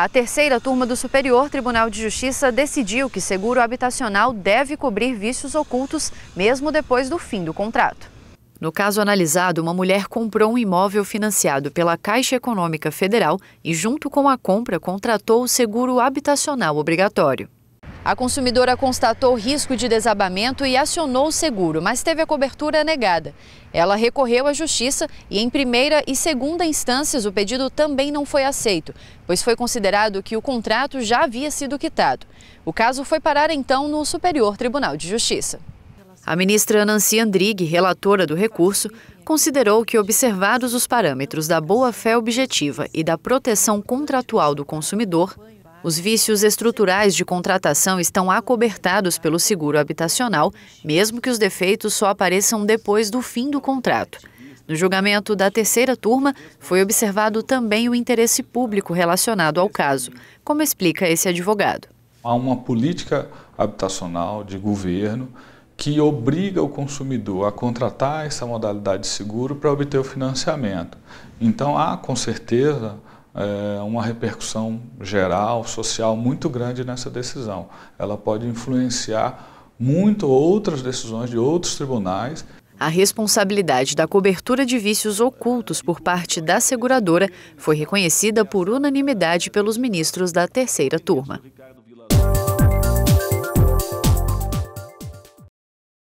A terceira turma do Superior Tribunal de Justiça decidiu que seguro habitacional deve cobrir vícios ocultos, mesmo depois do fim do contrato. No caso analisado, uma mulher comprou um imóvel financiado pela Caixa Econômica Federal e, junto com a compra, contratou o seguro habitacional obrigatório. A consumidora constatou risco de desabamento e acionou o seguro, mas teve a cobertura negada. Ela recorreu à justiça e, em primeira e segunda instâncias, o pedido também não foi aceito, pois foi considerado que o contrato já havia sido quitado. O caso foi parar então no Superior Tribunal de Justiça. A ministra Nancy Andrighi, relatora do recurso, considerou que, observados os parâmetros da boa-fé objetiva e da proteção contratual do consumidor, os vícios estruturais de contratação estão acobertados pelo seguro habitacional, mesmo que os defeitos só apareçam depois do fim do contrato. No julgamento da terceira turma, foi observado também o interesse público relacionado ao caso, como explica esse advogado. Há uma política habitacional de governo que obriga o consumidor a contratar essa modalidade de seguro para obter o financiamento. Então, há com certeza eh, uma repercussão geral, social muito grande nessa decisão. Ela pode influenciar muito outras decisões de outros tribunais. A responsabilidade da cobertura de vícios ocultos por parte da seguradora foi reconhecida por unanimidade pelos ministros da terceira turma.